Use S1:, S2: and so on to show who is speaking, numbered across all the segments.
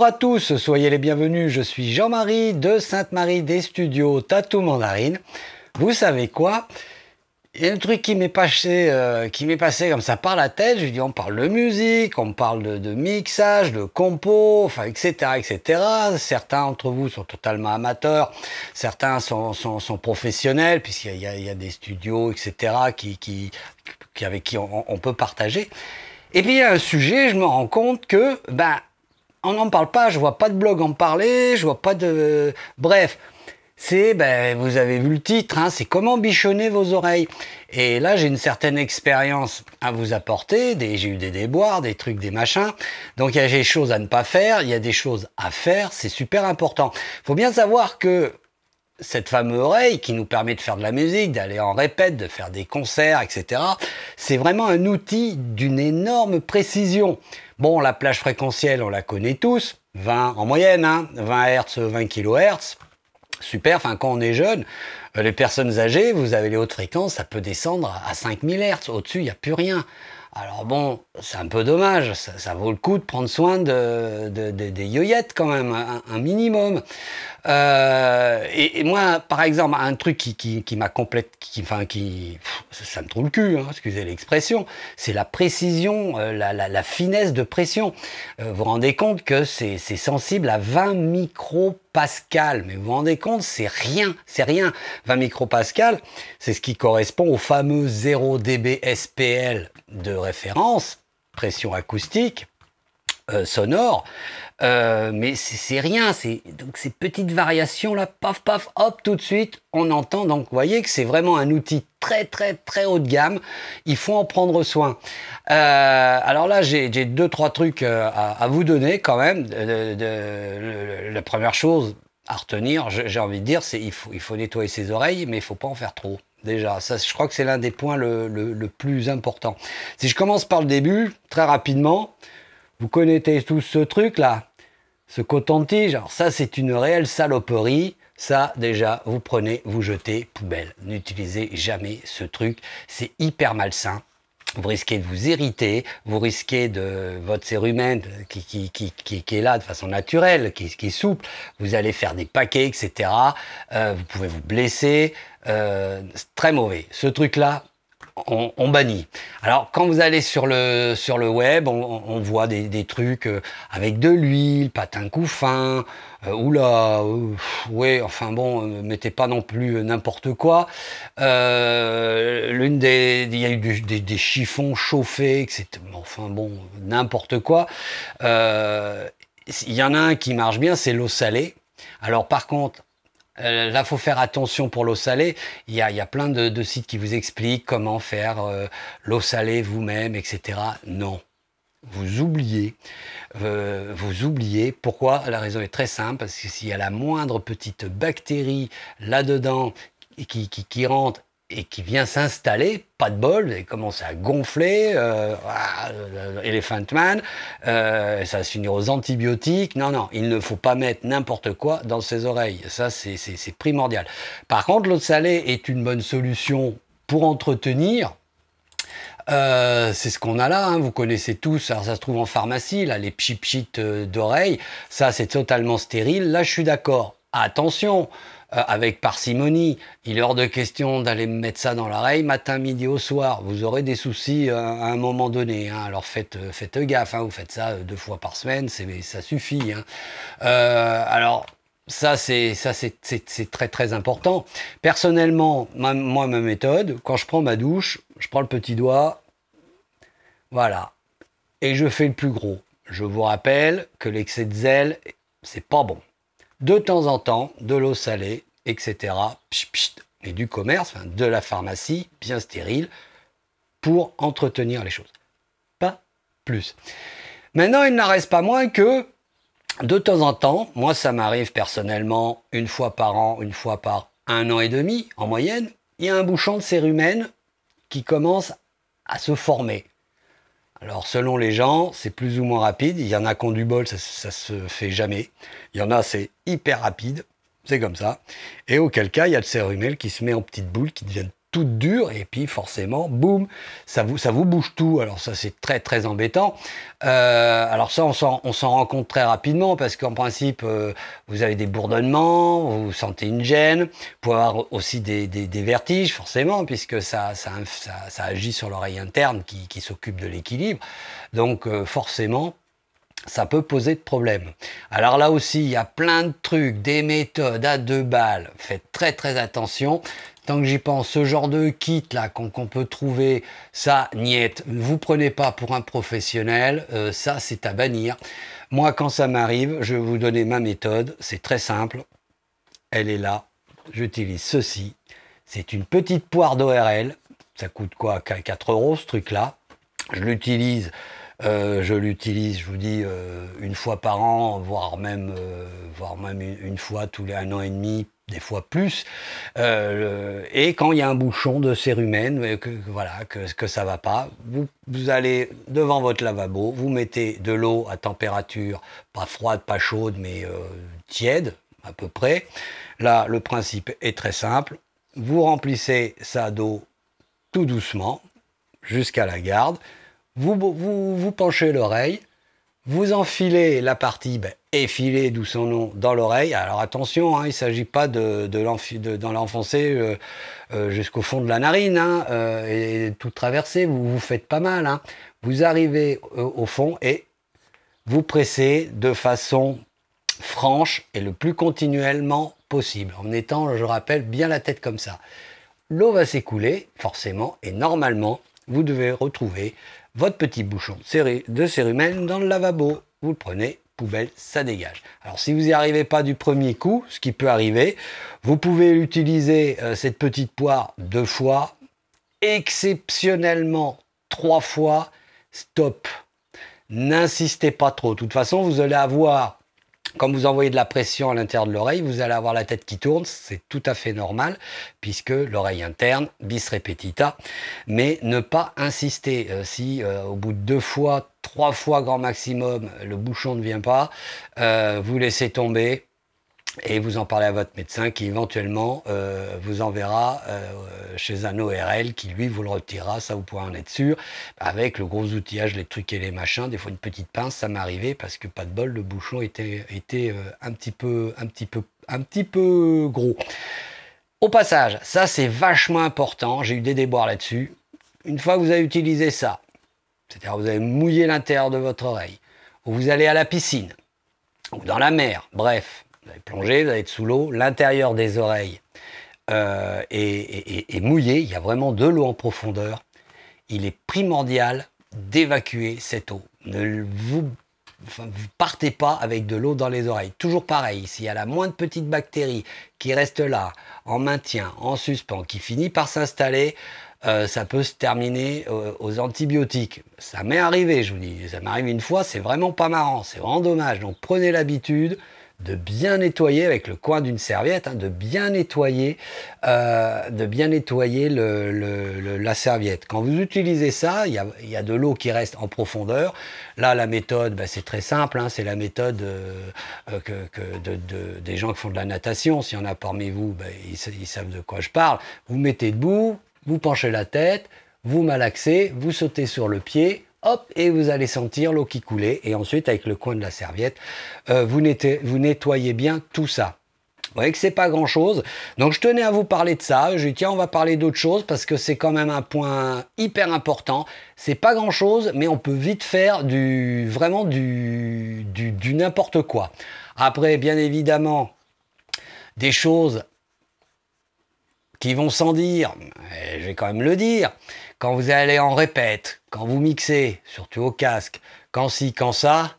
S1: Bonjour à tous, soyez les bienvenus, je suis Jean-Marie de Sainte-Marie des studios Tatou Mandarine. Vous savez quoi Il y a un truc qui m'est passé, euh, qui m'est passé comme ça par la tête, je dis on parle de musique, on parle de, mixage, de compos, enfin, etc., etc. Certains d'entre vous sont totalement amateurs, certains sont, sont, sont professionnels, puisqu'il y, a des studios, etc., qui, avec qui on, on peut partager. Et puis il y a un sujet, je me rends compte que ben on n'en parle pas, je vois pas de blog en parler, je vois pas de... Bref, c'est, ben, vous avez vu le titre, hein, c'est comment bichonner vos oreilles. Et là, j'ai une certaine expérience à vous apporter, j'ai eu des déboires, des trucs, des machins. Donc, il y a des choses à ne pas faire, il y a des choses à faire, c'est super important. faut bien savoir que cette fameuse oreille qui nous permet de faire de la musique, d'aller en répète, de faire des concerts, etc., c'est vraiment un outil d'une énorme précision. Bon, la plage fréquentielle, on la connaît tous, 20 en moyenne, 20 Hz, 20 kHz. Super, enfin quand on est jeune, euh, les personnes âgées, vous avez les hautes fréquences, ça peut descendre à 5000 Hz, au-dessus il n'y a plus rien. Alors bon, c'est un peu dommage, ça, vaut le coup de prendre soin de, de, de des yoyettes quand même, un, minimum. Euh, et, moi, par exemple, un truc qui, qui, m'a complète, qui, enfin, qui, ça me trouve le cul, hein, excusez l'expression, c'est la précision, euh, la, finesse de pression. Euh, vous vous rendez compte que c'est sensible à 20 micro Pascal, Mais vous vous rendez compte, c'est rien, c'est rien. 20 pascal, c'est ce qui correspond au fameux 0 dB SPL de référence, pression acoustique, euh, sonore. Euh, mais c'est rien, c'est donc ces petites variations là, paf paf, hop, tout de suite, on entend. Donc vous voyez que c'est vraiment un outil très très très haut de gamme. Il faut en prendre soin. Euh, alors là, j'ai deux trois trucs euh, à, vous donner quand même. De, la première chose à retenir, j'ai envie de dire, c'est il faut, il faut nettoyer ses oreilles, mais il faut pas en faire trop. Déjà, ça, je crois que c'est l'un des points le, le plus important. Si je commence par le début, très rapidement, vous connaissez tous ce truc-là, ce coton-tige. Alors ça, c'est une réelle saloperie. Ça, déjà, vous prenez, vous jetez, poubelle. N'utilisez jamais ce truc. C'est hyper malsain vous risquez de vous irriter, vous risquez de votre cérumen qui, qui, qui, qui, est là de façon naturelle, qui, qui est souple, vous allez faire des paquets, etc. Euh, vous pouvez vous blesser, euh, très mauvais. Ce truc-là, on, on, bannit. Alors quand vous allez sur le sur le web, on, voit des, trucs euh, avec de l'huile, patin coufin euh, oula, euh, ouais, enfin bon, mettez pas non plus n'importe quoi. L'une des, il y a eu des, chiffons chauffés, etc. Enfin bon, n'importe quoi. Il y en a un qui marche bien, c'est l'eau salée. Alors par contre, Là, euh, là, faut faire attention pour l'eau salée. Il y a, y a, plein de, sites qui vous expliquent comment faire euh, l'eau salée vous-même, etc. Non, vous oubliez. Euh, vous oubliez. Pourquoi La raison est très simple, parce que s'il y a la moindre petite bactérie là-dedans qui, qui rentre et qui vient s'installer, pas de bol, et commence à gonfler, euh, euh Elephant Man, euh, ça va aux antibiotiques. Non, non, il ne faut pas mettre n'importe quoi dans ses oreilles. Ça, c'est primordial. Par contre, l'eau salée est une bonne solution pour entretenir, euh, c'est ce qu'on a là, hein. vous connaissez tous, ça se trouve en pharmacie, là, les pchipchites d'oreilles, ça c'est totalement stérile, là je suis d'accord. Attention, euh, avec parcimonie. Il est hors de question d'aller me mettre ça dans l'oreille matin, midi au soir. Vous aurez des soucis euh, à un moment donné. Hein. Alors faites, euh, faites gaffe, hein, vous faites ça deux fois par semaine, ça suffit. Hein. alors ça c'est ça c'est très très important. Personnellement, moi ma méthode, quand je prends ma douche, je prends le petit doigt, voilà, et je fais le plus gros. Je vous rappelle que l'excès de zèle, c'est pas bon de temps en temps, de l'eau salée, etc. et du commerce, de la pharmacie, bien stérile, pour entretenir les choses. Pas plus. Maintenant, il n'en reste pas moins que, de temps en temps, moi ça m'arrive personnellement, une fois par an, une fois par un an et demi, en moyenne, il y a un bouchon de cérumen qui commence à se former. Alors selon les gens, c'est plus ou moins rapide. Il y en a qui ont du bol, ça, ça se fait jamais. Il y en a, c'est hyper rapide. C'est comme ça. Et auquel cas, il y a le cérumel qui se met en petites boules qui deviennent dur dure, et puis forcément, boum, ça vous, ça vous bouge tout. Alors ça, c'est très très embêtant. Euh, alors ça, on s'en rend compte très rapidement, parce qu'en principe, euh, vous avez des bourdonnements, vous sentez une gêne, pouvoir avoir aussi des, vertiges, forcément, puisque ça, ça, agit sur l'oreille interne qui, s'occupe de l'équilibre. Donc euh, forcément, ça peut poser de problème. Alors là aussi, il y a plein de trucs, des méthodes à deux balles. Faites très très attention. Tant que j'y pense, ce genre de kit là qu'on peut trouver, ça, Ne vous prenez pas pour un professionnel, euh, ça c'est à bannir. Moi, quand ça m'arrive, je vais vous donner ma méthode, c'est très simple, elle est là, j'utilise ceci, c'est une petite poire d'ORL, ça coûte quoi 4 euros ce truc là, je l'utilise euh, je l'utilise, je vous dis, euh, une fois par an, voire même, voire même une, fois tous les un an et demi des fois plus. Euh, et quand il y a un bouchon de cérumen, euh, que, voilà, que, que ça va pas, vous, allez devant votre lavabo, vous mettez de l'eau à température, pas froide, pas chaude, mais euh, tiède à peu près. Là, le principe est très simple. Vous remplissez ça d'eau tout doucement jusqu'à la garde. vous, vous penchez l'oreille vous enfilez la partie et ben, filez d'où son nom, dans l'oreille. Alors attention, hein, il ne s'agit pas de, l'enfoncer euh, euh, jusqu'au fond de la narine hein, euh, et, tout traverser. Vous vous faites pas mal. Hein. Vous arrivez au fond et vous pressez de façon franche et le plus continuellement possible, en étant, je rappelle, bien la tête comme ça. L'eau va s'écouler, forcément, et normalement, vous devez retrouver votre petit bouchon de cérumen dans le lavabo. Vous le prenez, poubelle, ça dégage. Alors si vous n'y arrivez pas du premier coup, ce qui peut arriver, vous pouvez utiliser euh, cette petite poire deux fois, exceptionnellement trois fois, stop. N'insistez pas trop. De toute façon, vous allez avoir quand vous envoyez de la pression à l'intérieur de l'oreille, vous allez avoir la tête qui tourne, c'est tout à fait normal, puisque l'oreille interne, bis repetita, mais ne pas insister. Euh, si euh, au bout de deux fois, trois fois grand maximum, le bouchon ne vient pas, euh, vous laissez tomber, et vous en parlez à votre médecin qui éventuellement euh, vous enverra euh, chez un ORL qui lui vous le retirera, ça vous pourrez en être sûr, avec le gros outillage, les trucs et les machins, des fois une petite pince, ça m'est arrivé parce que pas de bol, le bouchon était, était euh, un petit peu, un petit peu, un petit peu gros. Au passage, ça c'est vachement important, j'ai eu des déboires là-dessus. Une fois que vous avez utilisé ça, c'est-à-dire vous avez mouillé l'intérieur de votre oreille, ou vous allez à la piscine, ou dans la mer, bref, vous allez plonger, vous allez être sous l'eau. L'intérieur des oreilles euh, est, mouillé. Il y a vraiment de l'eau en profondeur. Il est primordial d'évacuer cette eau. Ne vous partez pas avec de l'eau dans les oreilles. Toujours pareil, s'il y a la moindre petite bactérie qui reste là, en maintien, en suspens, qui finit par s'installer, euh, ça peut se terminer euh, aux antibiotiques. Ça m'est arrivé, je vous dis, ça m'arrive une fois, c'est vraiment pas marrant, c'est vraiment dommage. Donc prenez l'habitude, de bien nettoyer avec le coin d'une serviette, hein, de bien nettoyer, euh, de bien nettoyer la serviette. Quand vous utilisez ça, il y a, de l'eau qui reste en profondeur. Là, la méthode, bah, c'est très simple, hein, c'est la méthode euh, euh, des gens qui font de la natation. S'il y en a parmi vous, bah, ils, ils savent de quoi je parle. Vous mettez debout, vous penchez la tête, vous malaxez, vous sautez sur le pied, hop, et vous allez sentir l'eau qui coulait. Et ensuite, avec le coin de la serviette, euh, vous, nettoyez, bien tout ça. Vous voyez que c'est pas grand chose. Donc je tenais à vous parler de ça. Je dis tiens, on va parler d'autre chose parce que c'est quand même un point hyper important. C'est pas grand chose, mais on peut vite faire du vraiment du, du, du n'importe quoi. Après, bien évidemment, des choses qui vont sans dire, je vais quand même le dire, quand vous allez en répète, quand vous mixez, surtout au casque, quand si, quand ça,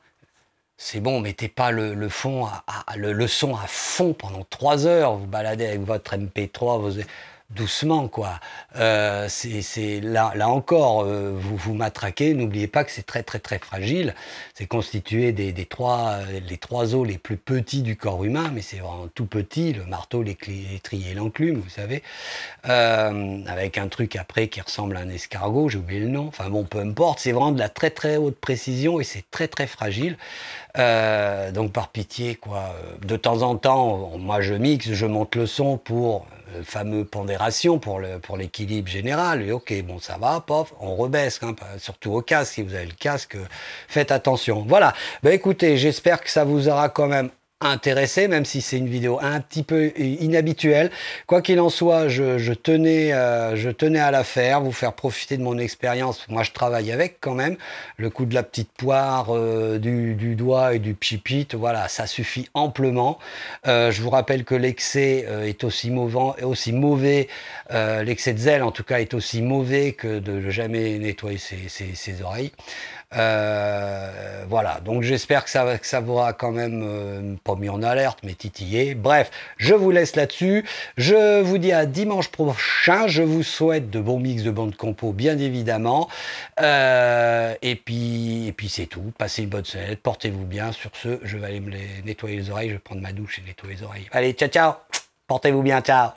S1: c'est bon, mettez pas le, fond le, le, son à fond pendant trois heures, vous baladez avec votre MP3, vos doucement, quoi. Euh, c'est là, encore, euh, vous vous matraquez. N'oubliez pas que c'est très très très fragile. C'est constitué des, trois euh, les trois os les plus petits du corps humain, mais c'est vraiment tout petit. Le marteau, l'étrier, l'enclume, vous savez, avec un truc après qui ressemble à un escargot. J'ai oublié le nom. Enfin bon, peu importe. C'est vraiment de la très très haute précision et c'est très très fragile. donc par pitié, quoi. De temps en temps, moi je mixe, je monte le son pour euh, fameux pondération pour le pour l'équilibre général. ok, bon, ça va, pof, on rebaisse, hein, surtout au casque. Si vous avez le casque, euh, faites attention. Voilà. Ben écoutez, j'espère que ça vous aura quand même intéressé, même si c'est une vidéo un petit peu inhabituelle. Quoi qu'il en soit, je, tenais, euh, je tenais à la faire, vous faire profiter de mon expérience. Moi, je travaille avec quand même. Le coup de la petite poire, euh, du, doigt et du pipit voilà, ça suffit amplement. Euh, je vous rappelle que l'excès est aussi mauvais, aussi mauvais l'excès de zèle en tout cas est aussi mauvais que de jamais nettoyer ses, ses, ses oreilles. Euh, voilà, donc j'espère que ça, vous aura quand même euh, pas mis en alerte, mais titillé. Bref, je vous laisse là-dessus. Je vous dis à dimanche prochain. Je vous souhaite de bons mix de bande compo, bien évidemment. Euh, et puis, et puis c'est tout. Passez une bonne semaine, portez-vous bien. Sur ce, je vais aller me les nettoyer les oreilles. Je vais prendre ma douche et nettoyer les oreilles. Allez, ciao, ciao. Portez-vous bien, ciao.